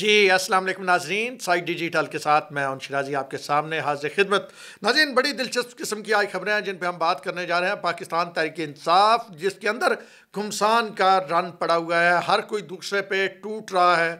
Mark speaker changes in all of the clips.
Speaker 1: जी अस्सलाम वालेकुम नाजरीन साइड डिजिटल के साथ मैं उन शराजी आपके सामने हाजिर खिदमत नाजीन बड़ी दिलचस्प किस्म की आज खबरें हैं जिन पर हम बात करने जा रहे हैं पाकिस्तान तहरीक इंसाफ जिसके अंदर घुमसान का रन पड़ा हुआ है हर कोई दूसरे पे टूट रहा है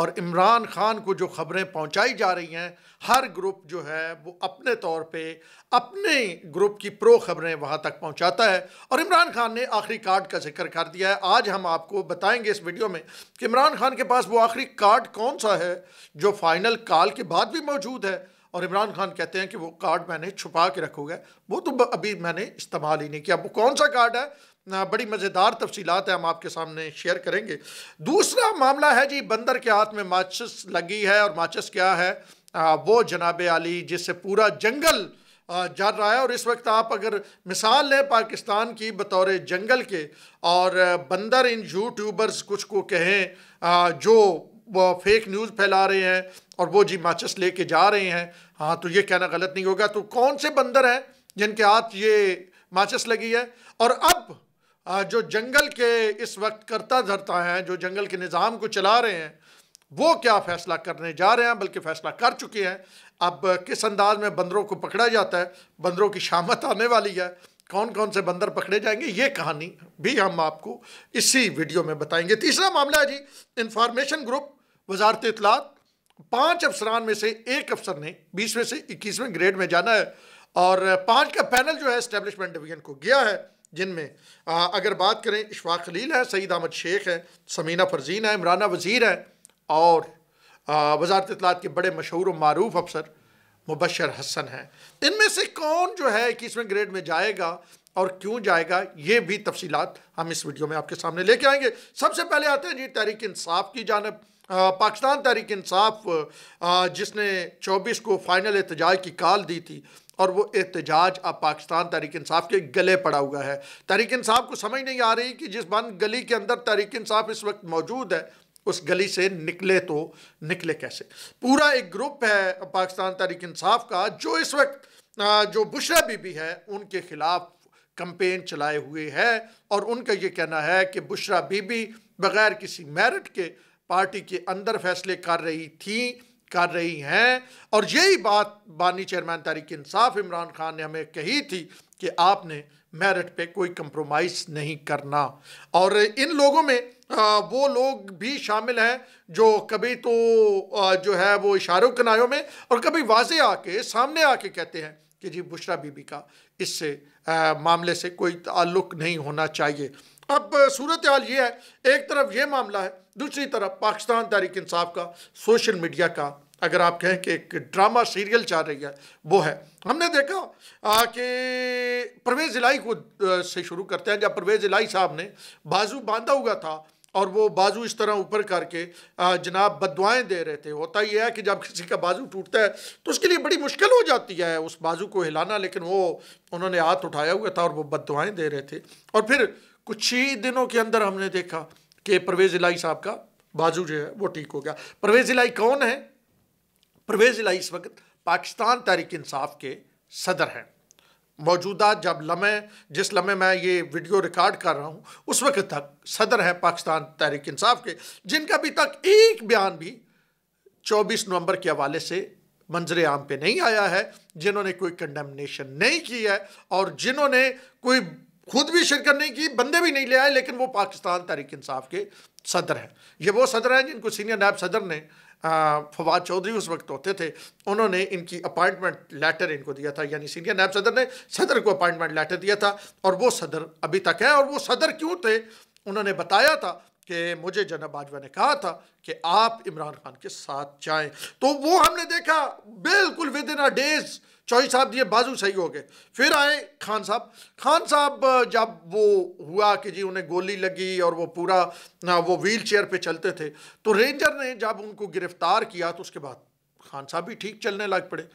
Speaker 1: और इमरान खान को जो खबरें पहुंचाई जा रही हैं हर ग्रुप जो है वो अपने तौर पे अपने ग्रुप की प्रो खबरें वहाँ तक पहुंचाता है और इमरान खान ने आखिरी कार्ड का जिक्र कर दिया है आज हम आपको बताएंगे इस वीडियो में कि इमरान खान के पास वो आखिरी कार्ड कौन सा है जो फाइनल कॉल के बाद भी मौजूद है और इमरान खान कहते हैं कि वो कार्ड मैंने छुपा के रखोगे वो तो अभी मैंने इस्तेमाल ही नहीं किया वो कौन सा कार्ड है बड़ी मज़ेदार तफसीत है हम आपके सामने शेयर करेंगे दूसरा मामला है जी बंदर के हाथ में माचिस लगी है और माचिस क्या है आ, वो जनाब आली जिससे पूरा जंगल जा रहा है और इस वक्त आप अगर मिसाल लें पाकिस्तान की बतौर जंगल के और बंदर इन यूट्यूबर्स कुछ को कहें आ, जो फेक न्यूज़ फैला रहे हैं और वो जी माचिस लेके जा रहे हैं हाँ तो ये कहना गलत नहीं होगा तो कौन से बंदर हैं जिनके हाथ ये माचिस लगी है और अब जो जंगल के इस वक्त करता धरता हैं जो जंगल के निज़ाम को चला रहे हैं वो क्या फ़ैसला करने जा रहे हैं बल्कि फ़ैसला कर चुके हैं अब किस अंदाज में बंदरों को पकड़ा जाता है बंदरों की शामत आने वाली है कौन कौन से बंदर पकड़े जाएंगे ये कहानी भी हम आपको इसी वीडियो में बताएंगे तीसरा मामला है जी इंफॉर्मेशन ग्रुप वजारत इतलात पाँच अफसरान में से एक अफसर ने बीसवें से इक्कीसवें ग्रेड में जाना है और पाँच का पैनल जो है इस्टेब्लिशमेंट डिवीजन को गया है जिनमें अगर बात करें इशफाक खलील है सईद अहमद शेख है समीना फरजीन है इमराना वज़ीर है और वजारत इतलात के बड़े मशहूर और मरूफ अफसर मुबशर हसन हैं इनमें से कौन जो है इक्कीसवें ग्रेड में जाएगा और क्यों जाएगा ये भी तफसीत हम इस वीडियो में आपके सामने लेके आएंगे सबसे पहले आते हैं जी तहरीक इंसाफ की जानब पाकिस्तान तहरीक इंसाफ जिसने 24 को फाइनल एहतजाज की काल दी थी और वो एहतजाज अब पाकिस्तान तहरीक इंसाफ के गले पड़ा हुआ है तहरीक इंसाफ को समझ नहीं आ रही कि जिस बंद गली के अंदर तहरीक इंसाफ इस वक्त मौजूद है उस गली से निकले तो निकले कैसे पूरा एक ग्रुप है पाकिस्तान तहरीक इंसाफ का जो इस वक्त जो बुशरा बीबी है उनके खिलाफ कंपेन चलाए हुए है और उनका ये कहना है कि बुशरा बीबी बगैर किसी मेरिट के पार्टी के अंदर फैसले कर रही थी कर रही हैं और यही बात बानी चेयरमैन तारीख इंसाफ इमरान खान ने हमें कही थी कि आपने मेरिट पे कोई कंप्रोमाइज़ नहीं करना और इन लोगों में वो लोग भी शामिल हैं जो कभी तो जो है वो इशारों कनायों में और कभी वाजे आके सामने आके कहते हैं कि जी बुशरा बीबी का इससे मामले से कोई ताल्लुक नहीं होना चाहिए अब सूरत हाल ये है एक तरफ ये मामला है दूसरी तरफ पाकिस्तान तहरीक इंसाफ का सोशल मीडिया का अगर आप कहें कि एक ड्रामा सीरियल चाह रही है वो है हमने देखा कि परवेज़ इलाई को से शुरू करते हैं जब परवेज़ इलाई साहब ने बाजू बांधा हुआ था और वो बाजू इस तरह ऊपर करके जनाब बदवाएं दे रहे थे होता यह है कि जब किसी का बाजू टूटता है तो उसके लिए बड़ी मुश्किल हो जाती है उस बाजू को हिलाना लेकिन वो उन्होंने हाथ उठाया हुआ था और वो बदवाएं दे रहे थे और फिर कुछ ही दिनों के अंदर हमने देखा कि परवेज़ इलाई साहब का बाजू जो है वो ठीक हो गया परवेज़ इलाई कौन है परवेज इलाई इस वक्त पाकिस्तान तहरीक इंसाफ के सदर हैं मौजूदा जब लम्हे जिस लम्हे मैं ये वीडियो रिकॉर्ड कर रहा हूँ उस वक्त तक सदर हैं पाकिस्तान तहरीक इंसाफ के जिनका अभी तक एक बयान भी 24 नवंबर के हवाले से मंजर आम पे नहीं आया है जिन्होंने कोई कंडेमनेशन नहीं की है और जिन्होंने कोई खुद भी शिरकत नहीं की बंदे भी नहीं ले आए लेकिन वो पाकिस्तान तहरीक इंसाफ के सदर हैं ये वो सदर हैं जिनको सीनियर नायब सदर ने फवाद चौधरी उस वक्त होते थे उन्होंने इनकी अपॉइंटमेंट लेटर इनको दिया था यानी सीनियर नायब सदर ने सदर को अपॉइंटमेंट लेटर दिया था और वो सदर अभी तक है और वो सदर क्यों थे उन्होंने बताया था कि मुझे जनाब बाजवा ने कहा था कि आप इमरान खान के साथ जाएं तो वो हमने देखा बिल्कुल विद इन अ डेज चौहरी साहब दिए बाजू सही हो गए फिर आए खान साहब खान साहब जब वो हुआ कि जी उन्हें गोली लगी और वो पूरा वो व्हील चेयर पर चलते थे तो रेंजर ने जब उनको गिरफ्तार किया तो उसके बाद खान साहब भी ठीक चलने लग पड़े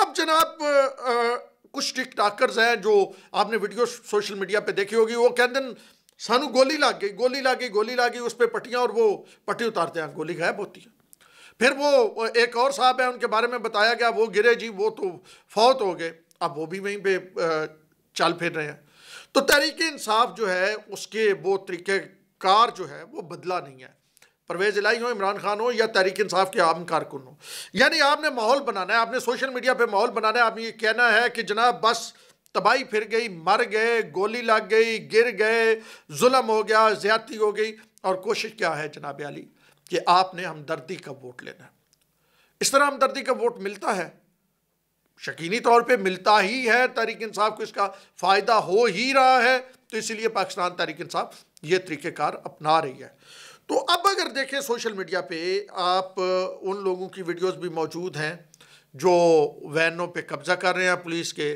Speaker 1: अब जनाब आ, कुछ टिक टाकर्स हैं जो आपने वीडियो सोशल मीडिया पे देखी होगी वो कहते हैं सानू गोली लग गई गोली लग गई गोली लग गई उस पर पट्टियाँ और वो पट्टी उतारते हैं गोली गायब होती है फिर वो एक और साहब है उनके बारे में बताया गया वो गिरे जी वो तो फौत हो गए अब वो भी वहीं पे चल फिर रहे हैं तो तहरीक इंसाफ जो है उसके वो तरीक़ेकार जो है वो बदला नहीं है परवेज इलाई हो इमरान खान हो या तहरीक इंसाफ के आम कारकुन हो यानी आपने माहौल बनाना है आपने सोशल मीडिया पे माहौल बनाना है आपने ये कहना है कि जनाब बस तबाही फिर गई मर गए गोली लग गई गिर गए जुलम हो गया ज्यादती हो गई और कोशिश क्या है जनाब अली कि आपने हमदर्दी का वोट लेना है इस तरह हमदर्दी का वोट मिलता है शकीनी तौर पे मिलता ही है तहरीक इंसाफ को इसका फ़ायदा हो ही रहा है तो इसीलिए पाकिस्तान तहरीक इंसाफ ये तरीक़ेकार अपना रही है तो अब अगर देखें सोशल मीडिया पे आप उन लोगों की वीडियोस भी मौजूद हैं जो वैनों पे कब्ज़ा कर रहे हैं पुलिस के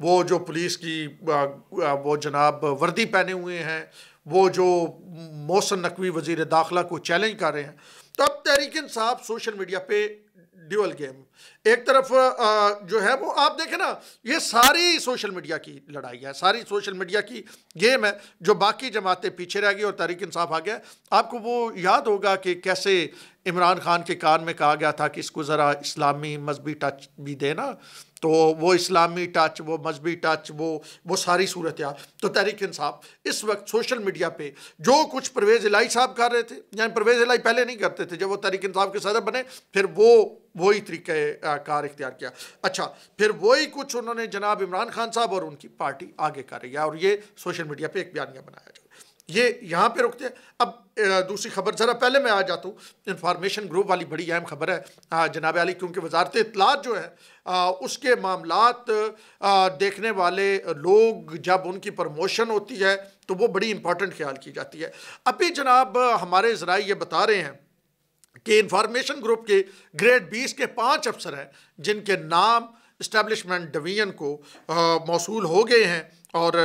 Speaker 1: वो जो पुलिस की वो जनाब वर्दी पहने हुए हैं वो जो मोहसन नकवी वजीर दाखिला को चैलेंज कर रहे हैं तो अब तहरीक साहब सोशल मीडिया पे ड्यूअल गेम एक तरफ जो है वो आप देखें ना ये सारी सोशल मीडिया की लड़ाई है सारी सोशल मीडिया की गेम है जो बाकी जमातें पीछे रह गई और तहरीक साफ आ गया आपको वो याद होगा कि कैसे इमरान खान के कान में कहा गया था कि इसको ज़रा इस्लामी मजहबी टच भी देना तो वो इस्लामी टच वो मजहबी टच वो वो सारी सूरत यार तो तहरीक इंसाफ इस वक्त सोशल मीडिया पे जो कुछ परवेज़ इलाई साहब कर रहे थे यानी परवेज़ इलाई पहले नहीं करते थे जब वो तहरीक इंसाफ के सदर बने फिर वो वही तरीके कार इख्तियार किया अच्छा फिर वही कुछ उन्होंने जनाब इमरान खान साहब और उनकी पार्टी आगे कर रही है और ये सोशल मीडिया पर एक बयानिया बनाया ये यहाँ पे रुकते हैं अब दूसरी खबर ज़रा पहले मैं आ जाता हूँ इंफॉर्मेशन ग्रुप वाली बड़ी अहम खबर है जनाब अली क्योंकि वजारत इतलात जो है आ, उसके मामला देखने वाले लोग जब उनकी प्रमोशन होती है तो वो बड़ी इंपॉर्टेंट ख्याल की जाती है अभी जनाब हमारे ज़रा ये बता रहे हैं कि इंफॉर्मेशन ग्रुप के ग्रेड बीस के पाँच अफसर हैं जिनके नाम इस्टेबलिशमेंट डिवीजन को मौसू हो गए हैं और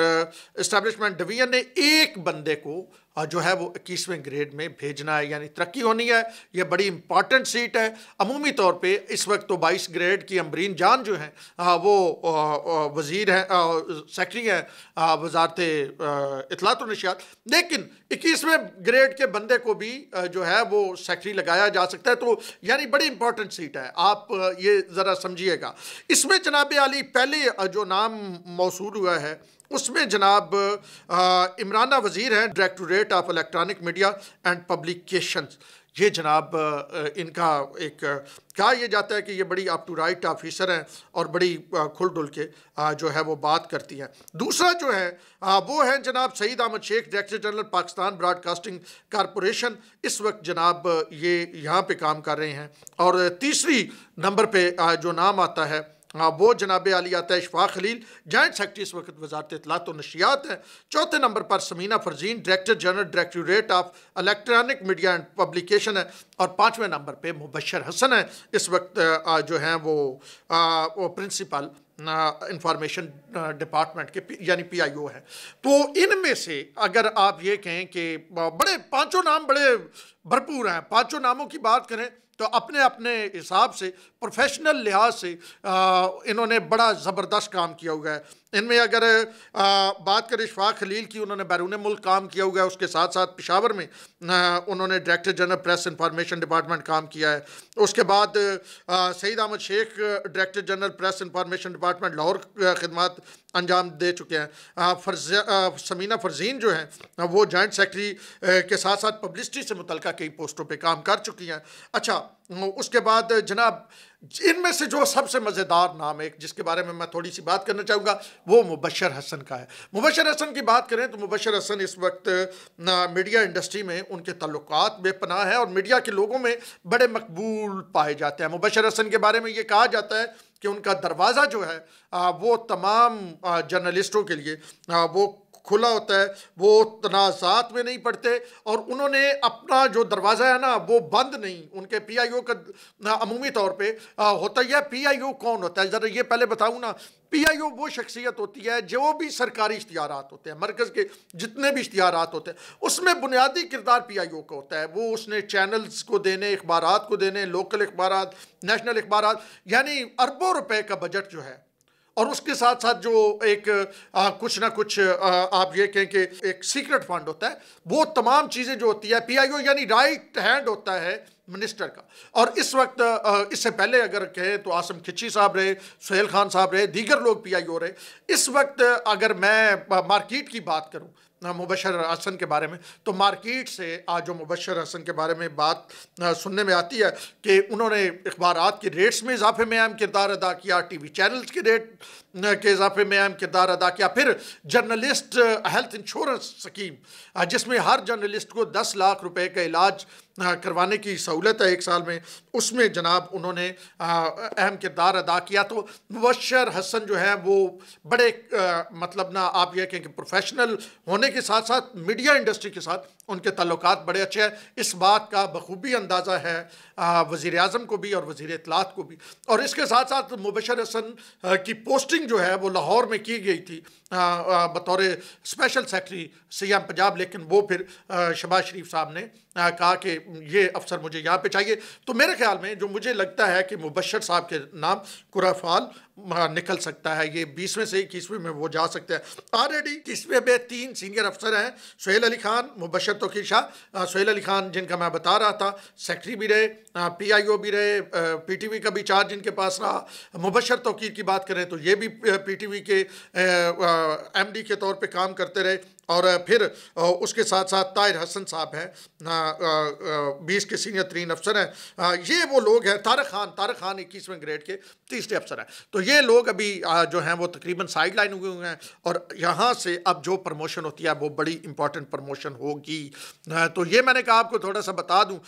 Speaker 1: इस्टेब्लिशमेंट डिवीजन ने एक बंदे को जो है वो इक्कीसवें ग्रेड में भेजना है यानी तरक्की होनी है ये बड़ी इंपॉर्टेंट सीट है अमूमी तौर पे इस वक्त तो 22 ग्रेड की अमरीन जान जो हैं वो वज़ीर हैं सेक्रेटरी हैं वजारत इतलात तो नशियात लेकिन इक्कीसवें ग्रेड के बंदे को भी जो है वो सेक्रेटरी लगाया जा सकता है तो यानी बड़ी इंपॉर्टेंट सीट है आप ये ज़रा समझिएगा इसमें जनाब अली पहले जो नाम मौसू हुआ है उसमें जनाब इमराना वज़ीर हैं directorate of electronic media and publication ये जनाब इनका एक कहा यह जाता है कि ये बड़ी अप टू राइट ऑफिसर हैं और बड़ी खुल डुल के जो है वो बात करती हैं दूसरा जो है वो है जनाब Saeed Ahmed Sheikh director general Pakistan broadcasting corporation इस वक्त जनाब ये यहाँ पे काम कर रहे हैं और तीसरी नंबर पे जो नाम आता है हाँ, वो जनाब आलिया तैशफा खलील जॉइंट सेक्रटरी इस वक्त वजारत इतलात नशियात हैं चौथे नंबर पर Samina Farzeen director general directorate of electronic media and publication है और पाँचवें नंबर पर मुबशर हसन है इस वक्त जो हैं वो, वो प्रिंसिपल इंफॉर्मेशन डिपार्टमेंट के यानी पी आई ओ है तो इनमें से अगर आप ये कहें कि बड़े पाँचों नाम बड़े भरपूर हैं पाँचों नामों की बात करें तो अपने अपने हिसाब से प्रोफेशनल लिहाज से इन्होंने बड़ा ज़बरदस्त काम किया हुआ है इनमें अगर आ, बात करें शफाक खलील की उन्होंने बैरून मुल्क काम किया हुआ है उसके साथ साथ पिशावर में आ, उन्होंने director general press information department काम किया है उसके बाद Saeed Ahmed Sheikh director general press information department Lahore खदमात अंजाम दे चुके हैं फर्ज समीना फरजीन जो हैं वो जॉइंट सेक्रेटरी के साथ साथ पब्लिसिटी से मुतल कई पोस्टों पर काम कर चुकी हैं अच्छा उसके बाद जनाब इनमें से जो सबसे मज़ेदार नाम है जिसके बारे में मैं थोड़ी सी बात करना चाहूँगा वो मुबशर हसन का है मुबशर हसन की बात करें तो मुबशर हसन इस वक्त मीडिया इंडस्ट्री में उनके तल्लक बेपनाह है और मीडिया के लोगों में बड़े मकबूल पाए जाते हैं मुबशर हसन के बारे में ये कहा जाता है कि उनका दरवाज़ा जो है वो तमाम जर्नलिस्टों के लिए वो खुला होता है वो तनाजात में नहीं पड़ते और उन्होंने अपना जो दरवाज़ा है ना वो बंद नहीं उनके पी आई ओ का अमूमी तौर पर होता है पी आई ओ कौन होता है ज़रा ये पहले बताऊँ ना पी आई ओ वो शख्सियत होती है जो भी सरकारी इश्तारात होते हैं मरकज़ के जितने भी इश्तहार होते हैं उसमें बुनियादी किरदार पी आई ओ का होता है वो उसने चैनल्स को देने अखबार को देने लोकल अखबार नेशनल अखबार यानी अरबों रुपए का बजट जो है और उसके साथ साथ जो एक आ, कुछ ना कुछ आ, आप ये कहें कि एक सीक्रेट फंड होता है वो तमाम चीज़ें जो होती है पीआईओ यानी राइट हैंड होता है मिनिस्टर का और इस वक्त इससे पहले अगर कहें तो आसम खिची साहब रहे सुहेल खान साहब रहे दीगर लोग पीआईओ रहे इस वक्त अगर मैं मार्केट की बात करूं हाँ, मुबशर हसन के बारे में तो मार्केट से आज जो मुबशर हसन के बारे में बात हाँ, सुनने में आती है कि उन्होंने अखबार के रेट्स में इजाफे में अहम किरदार अदा किया टी वी चैनल्स के रेट हाँ, के इजाफे में अहम किरदार अदा किया फिर जर्नलिस्ट हेल्थ इंश्योरेंस स्कीम जिसमें हर जर्नलिस्ट को दस लाख रुपये का इलाज करवाने की सहूलत है एक साल में उसमें जनाब उन्होंने अहम किरदार अदा किया तो मुबशर हसन जो है वो बड़े आ, मतलब ना आप यह कहें कि प्रोफेशनल होने के साथ साथ मीडिया इंडस्ट्री के साथ उनके तल्लक बड़े अच्छे हैं इस बात का बखूबी अंदाज़ा है वज़ी अजम को भी और वज़ी अतलात को भी और इसके साथ साथ मुबशर हसन की पोस्टिंग जो है वो लाहौर में की गई थी बतौर स्पेशल सेक्रटरी सियाम पंजाब लेकिन वो फिर शबाज शरीफ साहब ने कहा कि ये अफसर मुझे यहाँ पर चाहिए तो मेरे ख्याल में जो मुझे लगता है कि मुबशर साहब के नाम क़ुरफाल निकल सकता है ये बीसवें से इक्कीसवें में वो जा सकते हैं ऑलरेडी इसमें में तीन सीनियर अफसर हैं सहेल अली खान मुबशर अशर तोकी शाह सोहेल अली खान जिनका मैं बता रहा था सेक्रेटरी भी रहे पी आई ओ भी रहे पी टी वी का भी चार्ज इनके पास रहा मुबशर तोकीर की बात करें तो ये भी पी टी वी के एम डी के तौर पर काम करते रहे और फिर उसके साथ साथ ताहिर हसन साहब हैं बीस के सीनियर तरीन अफसर हैं ये वो लोग हैं तारक खान तारक खान इक्कीसवें ग्रेड के तीसरे अफसर हैं तो ये लोग अभी जो हैं वो तकरीबन साइड लाइन हुए हुए हैं और यहाँ से अब जो प्रमोशन होती है वो बड़ी इंपॉर्टेंट प्रमोशन होगी तो ये मैंने कहा आपको थोड़ा सा बता दूँ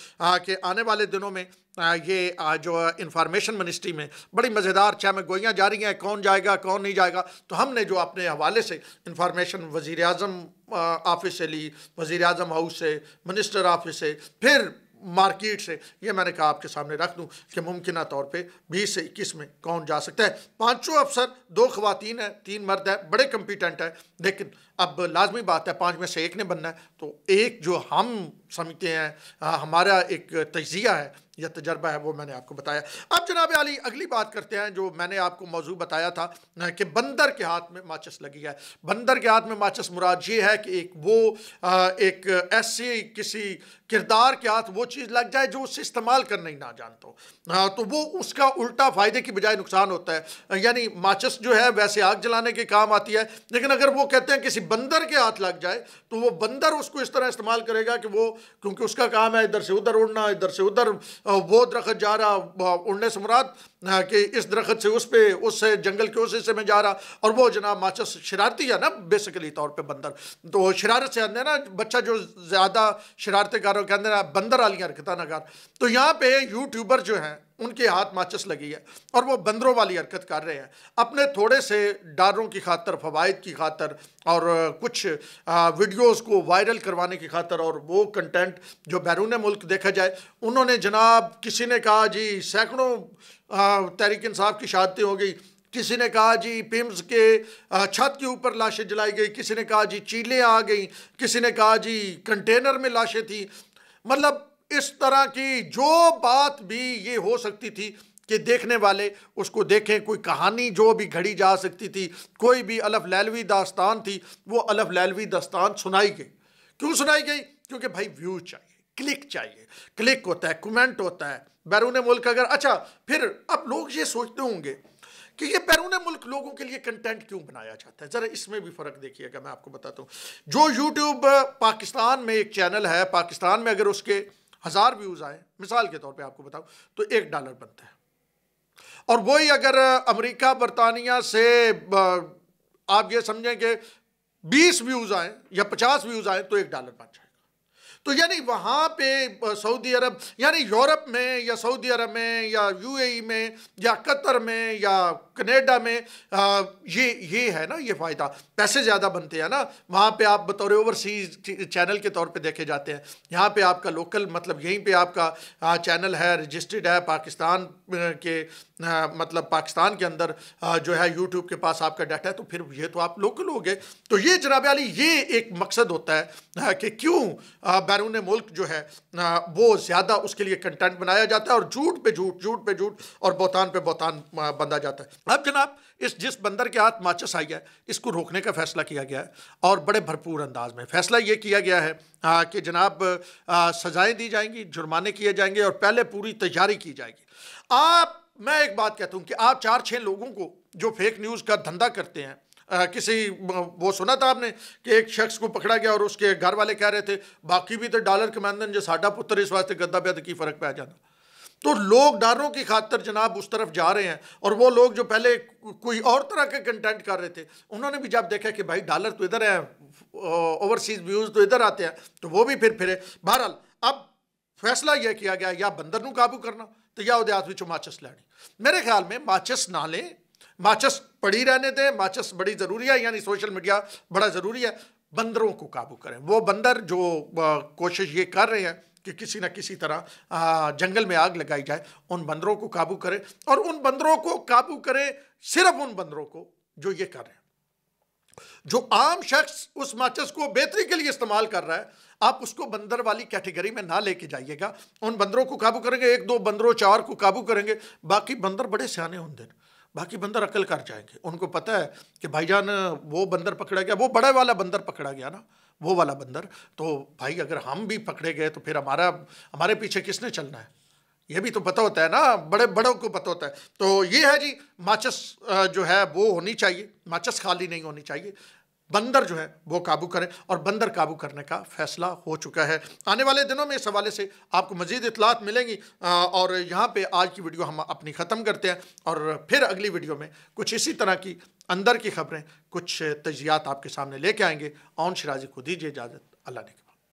Speaker 1: कि आने वाले दिनों में ये जो इंफॉर्मेशन मिनिस्ट्री में बड़ी मज़ेदार चाहे गोइयाँ जा रही हैं कौन जाएगा कौन नहीं जाएगा तो हमने जो अपने हवाले से इंफॉर्मेशन वज़ी अजम ऑफिस से ली वज़ी अजम हाउस से मिनिस्टर ऑफिस से फिर मार्केट से ये मैंने कहा आपके सामने रख दूँ कि मुमकिन तौर पर बीस से इक्कीस में कौन जा सकता है पाँचों अफसर दो खुवान हैं तीन मर्द हैं बड़े कम्पिटेंट हैं लेकिन अब लाजमी बात है पाँच में से एक ने बनना है तो एक जो हम समझते हैं हमारा एक तजिया है या तजर्बा है वो मैंने आपको बताया अब जनाब अली अगली बात करते हैं जो मैंने आपको मौजू बताया था कि बंदर के हाथ में माचस लगी है बंदर के हाथ में माचस मुराद ये है कि एक वो एक ऐसी किसी किरदार के हाथ वो चीज़ लग जाए जो उससे इस्तेमाल करना ही ना जानता हो तो वो उसका उल्टा फ़ायदे की बजाय नुकसान होता है यानी माचस जो है वैसे आग जलाने के काम आती है लेकिन अगर वो कहते हैं किसी बंदर के हाथ लग जाए तो वो बंदर उसको इस तरह इस्तेमाल करेगा कि वो क्योंकि उसका काम है इधर से उधर उड़ना इधर से उधर वो दरखत जा रहा उड़ने से मुराद कि इस दरखत से उस पर उससे जंगल के उस हिस्से में जा रहा और वो जनाब माचस शरारती है ना बेसिकली तौर पर बंदर तो शरारत से आते ना बच्चा जो ज़्यादा शरारतें कर रहा कहते ना बंदर आलियाँ रखता ना कर तो यहाँ पे यूट्यूबर जो हैं उनके हाथ माचिस लगी है और वो बंदरों वाली हरकत कर रहे हैं अपने थोड़े से डारों की खातर फवायद की खातर और कुछ वीडियोस को वायरल करवाने की खातर और वो कंटेंट जो बैरून मुल्क देखा जाए उन्होंने जनाब किसी ने कहा जी सैकड़ों तहरीक इंसाफ की शहादतें हो गई किसी ने कहा जी पिम्स के छत के ऊपर लाशें जलाई गई किसी ने कहा जी चीलें आ गई किसी ने कहा जी कंटेनर में लाशें थी मतलब इस तरह की जो बात भी ये हो सकती थी कि देखने वाले उसको देखें कोई कहानी जो भी घड़ी जा सकती थी कोई भी अलफ लैलवी दास्तान थी वो अलफ लैलवी दास्तान सुनाई गई क्यों सुनाई गई क्योंकि भाई व्यू चाहिए क्लिक चाहिए क्लिक होता है कमेंट होता है बैरून मुल्क अगर अच्छा फिर अब लोग ये सोचते होंगे कि ये बैरून मुल्क लोगों के लिए कंटेंट क्यों बनाया जाता है ज़रा इसमें भी फ़र्क देखिएगा मैं आपको बताता हूँ जो यूट्यूब पाकिस्तान में एक चैनल है पाकिस्तान में अगर उसके हज़ार व्यूज़ आए मिसाल के तौर पे आपको बताऊँ तो एक डॉलर बनता है और वही अगर अमेरिका बरतानिया से आप ये समझें कि बीस व्यूज़ आए या पचास व्यूज़ आए तो एक डॉलर बन जाए तो यानी वहाँ पे सऊदी अरब यानी यूरोप में या सऊदी अरब में या यूएई में या कतर में या कनाडा में आ, ये ये है ना ये फ़ायदा पैसे ज़्यादा बनते हैं ना वहाँ पे आप बतौर ओवरसीज चैनल के तौर पे देखे जाते हैं यहाँ पे आपका लोकल मतलब यहीं पे आपका आ, चैनल है रजिस्टर्ड है पाकिस्तान के आ, मतलब पाकिस्तान के अंदर आ, जो है यूट्यूब के पास आपका डाटा है तो फिर ये तो आप लोकल हो गए तो ये जनाब अली ये एक मकसद होता है कि क्यों बैरून मुल्क जो है वो ज़्यादा उसके लिए कंटेंट बनाया जाता है और झूठ पे झूठ झूठ पे झूठ और बोतान पे बोतान बंधा जाता है अब जनाब इस जिस बंदर के हाथ माचिस आई है इसको रोकने का फैसला किया गया है और बड़े भरपूर अंदाज में फैसला ये किया गया है कि जनाब सज़ाएँ दी जाएंगी जुर्माने किए जाएंगे और पहले पूरी तैयारी की जाएगी आप मैं एक बात कहता हूँ कि आप चार छः लोगों को जो फेक न्यूज़ का धंधा करते हैं आ, किसी वो सुना था आपने कि एक शख्स को पकड़ा गया और उसके घर वाले कह रहे थे बाकी भी तो डॉलर कमांडन जो साढ़ा पुत्र इस वास्ते गद्दा बेद की फ़र्क पै जाना तो लोग डरों की खातर जनाब उस तरफ जा रहे हैं और वो लोग जो पहले कोई और तरह के कंटेंट कर रहे थे उन्होंने भी जब देखा कि भाई डॉलर तो इधर है ओवरसीज़ व्यूज़ तो इधर आते हैं तो वो भी फिर फिरे बहरहाल अब फैसला यह किया गया या बंदर काबू करना तो या उदयात माचिस लैनी मेरे ख्याल में माचिस ना लें माचस पड़ी रहने दें माचस बड़ी ज़रूरी है यानी सोशल मीडिया बड़ा ज़रूरी है बंदरों को काबू करें वो बंदर जो कोशिश ये कर रहे हैं कि किसी न किसी तरह जंगल में आग लगाई जाए उन बंदरों को काबू करें और उन बंदरों को काबू करें सिर्फ उन बंदरों को जो ये कर रहे हैं जो आम शख्स उस माचिस को बेहतरी के लिए इस्तेमाल कर रहा है आप उसको बंदर वाली कैटेगरी में ना लेके जाइएगा उन बंदरों को काबू करेंगे एक दो बंदरों चार को काबू करेंगे बाकी बंदर बड़े सियाने होंगे बाकी बंदर अकल कर जाएंगे उनको पता है कि भाईजान वो बंदर पकड़ा गया वो बड़ा वाला बंदर पकड़ा गया ना वो वाला बंदर तो भाई अगर हम भी पकड़े गए तो फिर हमारा हमारे पीछे किसने चलना है ये भी तो पता होता है ना बड़े बड़ों को पता होता है तो ये है जी माचिस जो है वो होनी चाहिए माचिस खाली नहीं होनी चाहिए बंदर जो है वो काबू करें और बंदर काबू करने का फैसला हो चुका है आने वाले दिनों में इस हवाले से आपको मजीद इतलात मिलेंगी और यहाँ पे आज की वीडियो हम अपनी ख़त्म करते हैं और फिर अगली वीडियो में कुछ इसी तरह की अंदर की खबरें कुछ तजियात आपके सामने लेके आएंगे ऑन शराजी को दीजिए इजाज़त अल्लाह ने